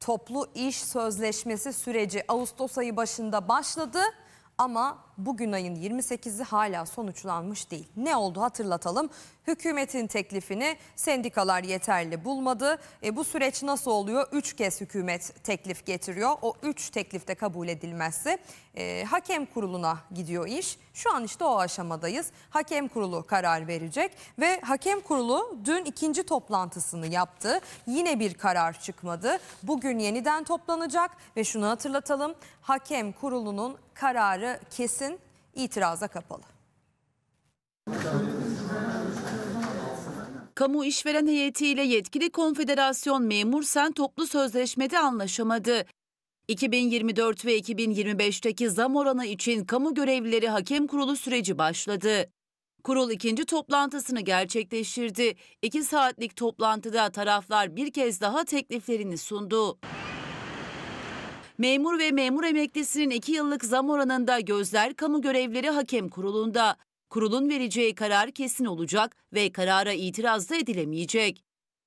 toplu iş sözleşmesi süreci Ağustos ayı başında başladı ama bugün ayın 28'i hala sonuçlanmış değil. Ne oldu hatırlatalım. Hükümetin teklifini sendikalar yeterli bulmadı. E, bu süreç nasıl oluyor? Üç kez hükümet teklif getiriyor. O üç teklifte kabul edilmezse e, hakem kuruluna gidiyor iş. Şu an işte o aşamadayız. Hakem kurulu karar verecek ve hakem kurulu dün ikinci toplantısını yaptı. Yine bir karar çıkmadı. Bugün yeniden toplanacak ve şunu hatırlatalım. Hakem kurulunun kararı kesin itiraza kapalı. Kamu işveren heyetiyle yetkili konfederasyon memur sen toplu sözleşmede anlaşamadı. 2024 ve 2025'teki zam oranı için kamu görevlileri hakem kurulu süreci başladı. Kurul ikinci toplantısını gerçekleştirdi. İki saatlik toplantıda taraflar bir kez daha tekliflerini sundu. Memur ve memur emeklisinin 2 yıllık zam oranında gözler kamu görevleri hakem kurulunda. Kurulun vereceği karar kesin olacak ve karara itiraz da edilemeyecek.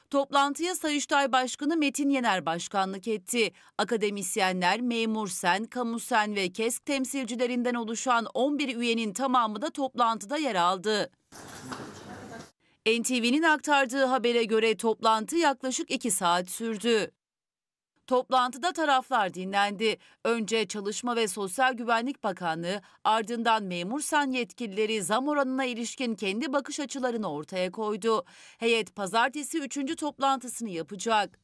Toplantıya Sayıştay Başkanı Metin Yener başkanlık etti. Akademisyenler, memur sen, kamu sen ve KESK temsilcilerinden oluşan 11 üyenin tamamı da toplantıda yer aldı. NTV'nin aktardığı habere göre toplantı yaklaşık 2 saat sürdü. Toplantıda taraflar dinlendi. Önce Çalışma ve Sosyal Güvenlik Bakanlığı ardından memur sen yetkilileri zam oranına ilişkin kendi bakış açılarını ortaya koydu. Heyet pazartesi 3. toplantısını yapacak.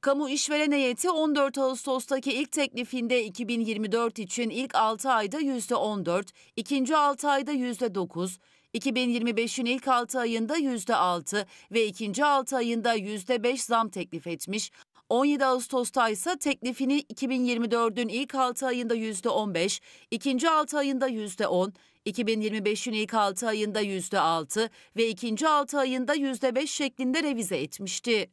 Kamu işveren heyeti 14 Ağustos'taki ilk teklifinde 2024 için ilk 6 ayda %14, ikinci 6 ayda %9, 2025'in ilk 6 ayında %6 ve ikinci 6 ayında %5 zam teklif etmiş. 17 Ağustos'ta ise teklifini 2024'ün ilk 6 ayında %15, ikinci 6 ayında %10, 2025'in ilk 6 ayında %6 ve ikinci 6 ayında %5 şeklinde revize etmişti.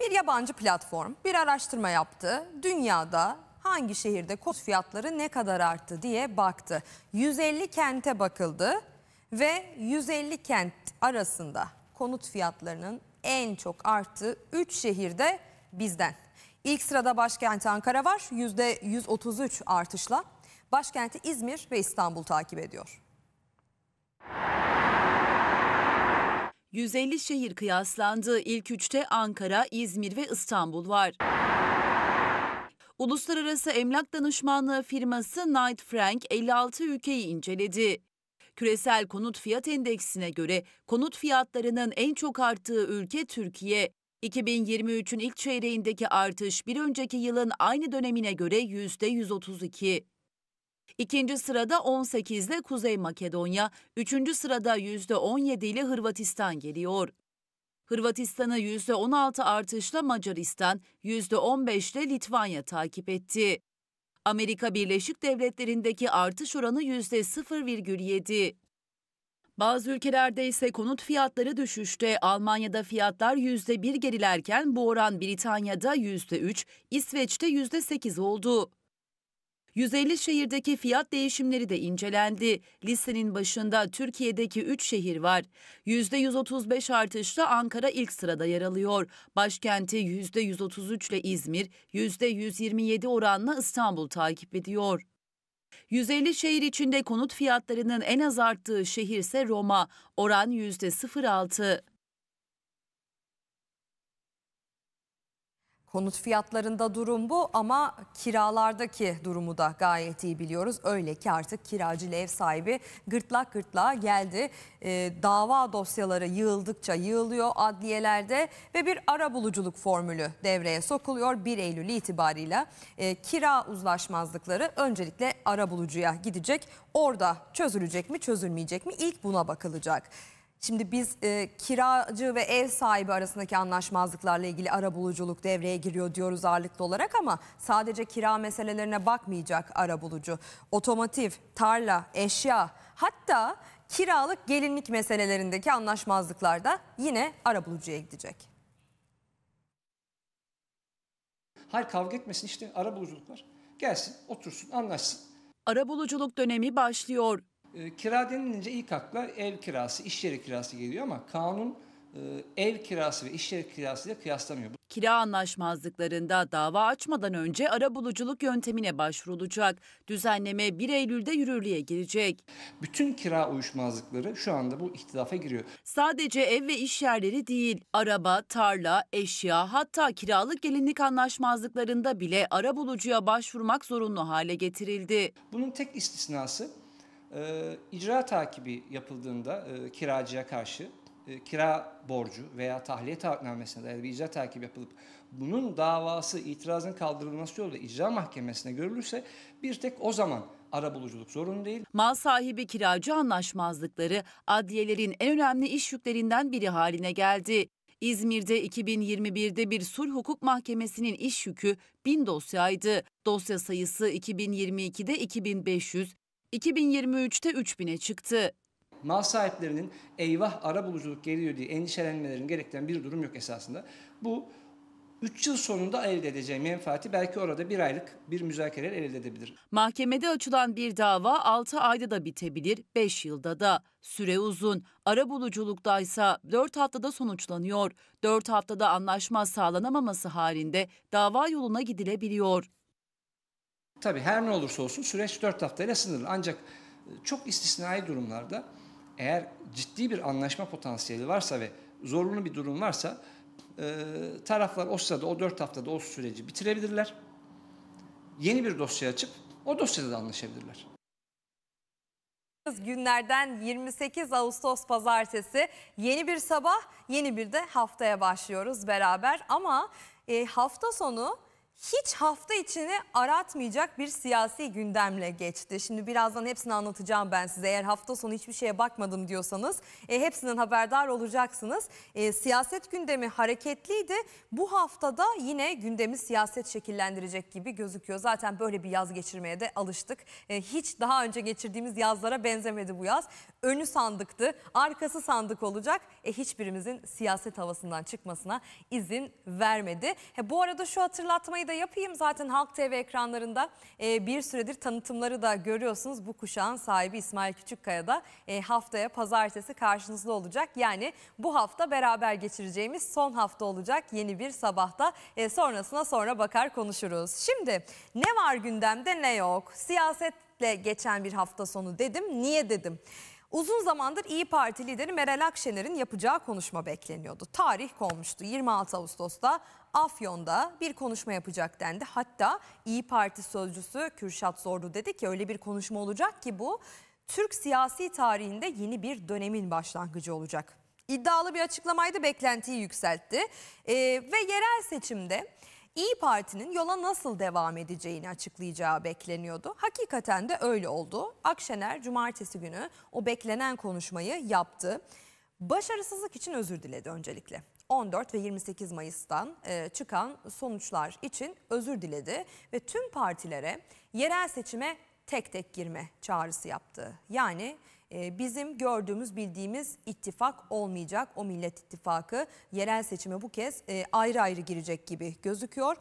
Bir yabancı platform bir araştırma yaptı. Dünyada hangi şehirde koz fiyatları ne kadar arttı diye baktı. 150 kente bakıldı ve 150 kent arasında konut fiyatlarının en çok arttığı 3 şehirde bizden. İlk sırada başkenti Ankara var %133 artışla. Başkenti İzmir ve İstanbul takip ediyor. 150 şehir kıyaslandı. İlk üçte Ankara, İzmir ve İstanbul var. Uluslararası Emlak Danışmanlığı firması Knight Frank 56 ülkeyi inceledi. Küresel Konut Fiyat Endeksine göre konut fiyatlarının en çok arttığı ülke Türkiye. 2023'ün ilk çeyreğindeki artış bir önceki yılın aynı dönemine göre %132. İkinci sırada 18 ile Kuzey Makedonya, üçüncü sırada %17 ile Hırvatistan geliyor. Hırvatistan'ı %16 artışla Macaristan, %15 ile Litvanya takip etti. Amerika Birleşik Devletleri'ndeki artış oranı %0,7. Bazı ülkelerde ise konut fiyatları düşüşte, Almanya'da fiyatlar %1 gerilerken bu oran Britanya'da %3, İsveç'te %8 oldu. 150 şehirdeki fiyat değişimleri de incelendi. Listenin başında Türkiye'deki 3 şehir var. %135 artışla Ankara ilk sırada yer alıyor. Başkenti %133 ile İzmir, %127 oranla İstanbul takip ediyor. 150 şehir içinde konut fiyatlarının en az arttığı şehir ise Roma, oran %06. Konut fiyatlarında durum bu ama kiralardaki durumu da gayet iyi biliyoruz. Öyle ki artık kiracı ev sahibi gırtlak gırtlağa geldi. E, dava dosyaları yığıldıkça yığılıyor adliyelerde ve bir ara buluculuk formülü devreye sokuluyor. 1 Eylül itibariyle e, kira uzlaşmazlıkları öncelikle ara bulucuya gidecek. Orada çözülecek mi çözülmeyecek mi ilk buna bakılacak. Şimdi biz e, kiracı ve ev sahibi arasındaki anlaşmazlıklarla ilgili arabuluculuk devreye giriyor diyoruz ağırlıklı olarak ama sadece kira meselelerine bakmayacak arabulucu. Otomotiv, tarla, eşya hatta kiralık gelinlik meselelerindeki anlaşmazlıklarda yine arabulucuya gidecek. Hayır kavga etmesin işte arabuluculuk var. Gelsin, otursun, anlaşsın. Arabuluculuk dönemi başlıyor. E, kira denilince ilk akla ev kirası, iş yeri kirası geliyor ama kanun e, ev kirası ve iş yeri kirası ile kıyaslamıyor. Kira anlaşmazlıklarında dava açmadan önce ara buluculuk yöntemine başvurulacak. Düzenleme 1 Eylül'de yürürlüğe girecek. Bütün kira uyuşmazlıkları şu anda bu ihtilafa giriyor. Sadece ev ve iş yerleri değil, araba, tarla, eşya hatta kiralık gelinlik anlaşmazlıklarında bile ara bulucuya başvurmak zorunlu hale getirildi. Bunun tek istisnası e, icra takibi yapıldığında e, kiracıya karşı e, kira borcu veya tahliye taahhütnamesine dair bir icra takibi yapılıp bunun davası itirazın kaldırılması yoluyla icra mahkemesine görülürse bir tek o zaman ara buluculuk zorun değil. Mal sahibi kiracı anlaşmazlıkları adliyelerin en önemli iş yüklerinden biri haline geldi. İzmir'de 2021'de bir sulh hukuk mahkemesinin iş yükü 1000 dosyaydı. Dosya sayısı 2022'de 2500, 2023'te 3000'e çıktı. Mal sahiplerinin eyvah ara buluculuk geliyor diye endişelenmelerini gerektiren bir durum yok esasında. Bu 3 yıl sonunda elde edeceği menfaati belki orada bir aylık bir müzakereyle elde edebilir. Mahkemede açılan bir dava 6 ayda da bitebilir, 5 yılda da. Süre uzun. Ara buluculuktaysa 4 haftada sonuçlanıyor. 4 haftada anlaşma sağlanamaması halinde dava yoluna gidilebiliyor. Tabii her ne olursa olsun süreç 4 haftayla sınırlı. Ancak e, çok istisnai durumlarda eğer ciddi bir anlaşma potansiyeli varsa ve zorunlu bir durum varsa e, taraflar o sırada o 4 haftada o süreci bitirebilirler. Yeni bir dosya açıp o dosyada da anlaşabilirler. Günlerden 28 Ağustos pazartesi yeni bir sabah yeni bir de haftaya başlıyoruz beraber ama e, hafta sonu hiç hafta içini aratmayacak bir siyasi gündemle geçti. Şimdi birazdan hepsini anlatacağım ben size. Eğer hafta sonu hiçbir şeye bakmadım diyorsanız e, hepsinden haberdar olacaksınız. E, siyaset gündemi hareketliydi. Bu haftada yine gündemi siyaset şekillendirecek gibi gözüküyor. Zaten böyle bir yaz geçirmeye de alıştık. E, hiç daha önce geçirdiğimiz yazlara benzemedi bu yaz. Önü sandıktı, arkası sandık olacak. E, hiçbirimizin siyaset havasından çıkmasına izin vermedi. E, bu arada şu hatırlatmayı de yapayım. Zaten Halk TV ekranlarında e, bir süredir tanıtımları da görüyorsunuz. Bu kuşağın sahibi İsmail Küçükkaya da e, haftaya pazartesi karşınızda olacak. Yani bu hafta beraber geçireceğimiz son hafta olacak yeni bir sabahta. E, sonrasına sonra bakar konuşuruz. Şimdi ne var gündemde ne yok? Siyasetle geçen bir hafta sonu dedim. Niye dedim? Uzun zamandır İyi Parti lideri Meral Akşener'in yapacağı konuşma bekleniyordu. Tarih konmuştu. 26 Ağustos'ta Afyon'da bir konuşma yapacak dendi. Hatta İyi Parti sözcüsü Kürşat Zorlu dedi ki öyle bir konuşma olacak ki bu Türk siyasi tarihinde yeni bir dönemin başlangıcı olacak. İddialı bir açıklamaydı, beklentiyi yükseltti. Ee, ve yerel seçimde İyi Parti'nin yola nasıl devam edeceğini açıklayacağı bekleniyordu. Hakikaten de öyle oldu. Akşener cumartesi günü o beklenen konuşmayı yaptı. Başarısızlık için özür diledi öncelikle. 14 ve 28 Mayıs'tan e, çıkan sonuçlar için özür diledi ve tüm partilere yerel seçime tek tek girme çağrısı yaptı. Yani ee, bizim gördüğümüz bildiğimiz ittifak olmayacak o millet ittifakı yerel seçime bu kez e, ayrı ayrı girecek gibi gözüküyor.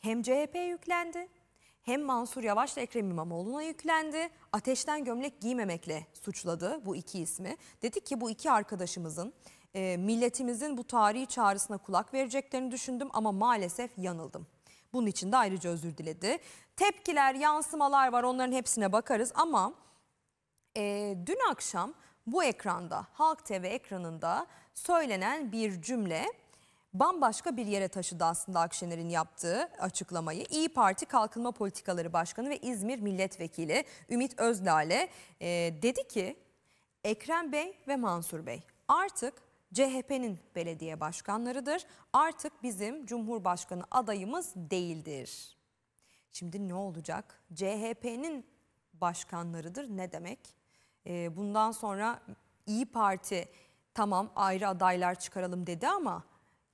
Hem CHP yüklendi hem Mansur Yavaş'la Ekrem İmamoğlu'na yüklendi. Ateşten gömlek giymemekle suçladı bu iki ismi. Dedi ki bu iki arkadaşımızın e, milletimizin bu tarihi çağrısına kulak vereceklerini düşündüm ama maalesef yanıldım. Bunun için de ayrıca özür diledi. Tepkiler, yansımalar var onların hepsine bakarız ama e, dün akşam bu ekranda, Halk TV ekranında söylenen bir cümle bambaşka bir yere taşıdı aslında Akşener'in yaptığı açıklamayı. İyi Parti Kalkınma Politikaları Başkanı ve İzmir Milletvekili Ümit Özdağ'le e, dedi ki Ekrem Bey ve Mansur Bey artık CHP'nin belediye başkanlarıdır. Artık bizim Cumhurbaşkanı adayımız değildir. Şimdi ne olacak? CHP'nin başkanlarıdır ne demek? E, bundan sonra İyi Parti tamam ayrı adaylar çıkaralım dedi ama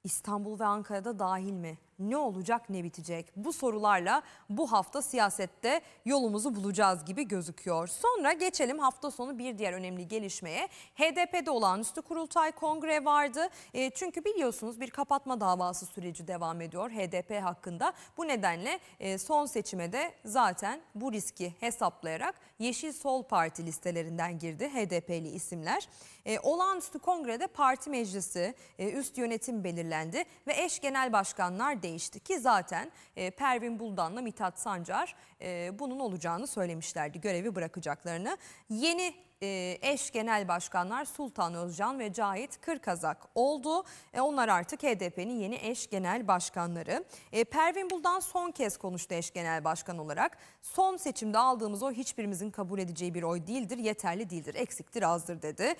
İstanbul ve Ankara'da dahil mi? ne olacak ne bitecek? Bu sorularla bu hafta siyasette yolumuzu bulacağız gibi gözüküyor. Sonra geçelim hafta sonu bir diğer önemli gelişmeye. HDP'de olağanüstü kurultay kongre vardı. E, çünkü biliyorsunuz bir kapatma davası süreci devam ediyor HDP hakkında. Bu nedenle e, son seçime de zaten bu riski hesaplayarak Yeşil Sol Parti listelerinden girdi HDP'li isimler. E, olağanüstü kongrede parti meclisi, e, üst yönetim belirlendi ve eş genel başkanlar değişti değişti ki zaten e, Pervin Buldan'la Mithat Sancar e, bunun olacağını söylemişlerdi görevi bırakacaklarını. Yeni e, eş genel başkanlar Sultan Özcan ve Cahit Kırkazak oldu. E, onlar artık HDP'nin yeni eş genel başkanları. E, Pervin Buldan son kez konuştu eş genel başkan olarak. Son seçimde aldığımız o hiçbirimizin kabul edeceği bir oy değildir, yeterli değildir, eksiktir, azdır dedi.